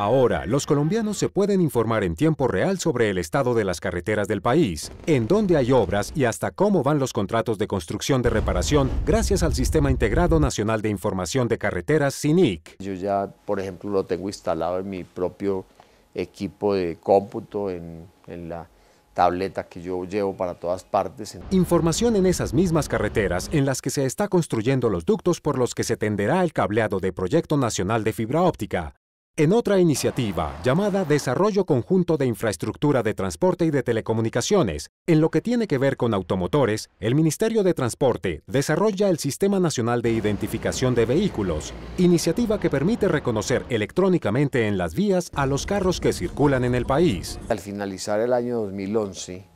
Ahora, los colombianos se pueden informar en tiempo real sobre el estado de las carreteras del país, en dónde hay obras y hasta cómo van los contratos de construcción de reparación gracias al Sistema Integrado Nacional de Información de Carreteras, SINIC. Yo ya, por ejemplo, lo tengo instalado en mi propio equipo de cómputo, en, la tableta que yo llevo para todas partes. Información en esas mismas carreteras en las que se está construyendo los ductos por los que se tenderá el cableado de Proyecto Nacional de Fibra Óptica, en otra iniciativa llamada Desarrollo Conjunto de Infraestructura de Transporte y de Telecomunicaciones, en lo que tiene que ver con automotores, el Ministerio de Transporte desarrolla el Sistema Nacional de Identificación de Vehículos, iniciativa que permite reconocer electrónicamente en las vías a los carros que circulan en el país. Al finalizar el año 2011,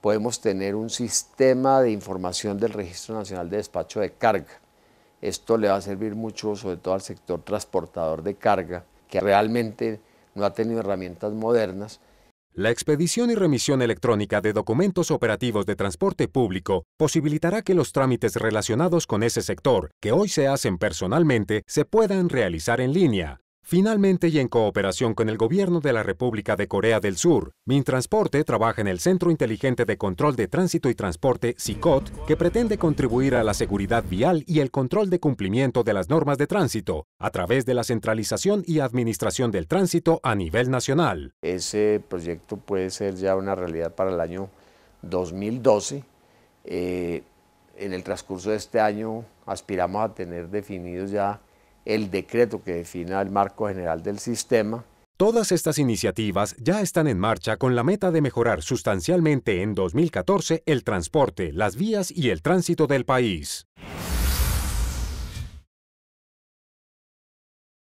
podemos tener un sistema de información del Registro Nacional de Despacho de Carga. Esto le va a servir mucho, sobre todo al sector transportador de carga, que realmente no ha tenido herramientas modernas. La expedición y remisión electrónica de documentos operativos de transporte público posibilitará que los trámites relacionados con ese sector, que hoy se hacen personalmente, se puedan realizar en línea. Finalmente, y en cooperación con el gobierno de la República de Corea del Sur, Mintransporte trabaja en el Centro Inteligente de Control de Tránsito y Transporte, CICOT, que pretende contribuir a la seguridad vial y el control de cumplimiento de las normas de tránsito, a través de la centralización y administración del tránsito a nivel nacional. Ese proyecto puede ser ya una realidad para el año 2012. Eh, en el transcurso de este año aspiramos a tener definidos ya el decreto que defina el marco general del sistema. Todas estas iniciativas ya están en marcha con la meta de mejorar sustancialmente en 2014 el transporte, las vías y el tránsito del país.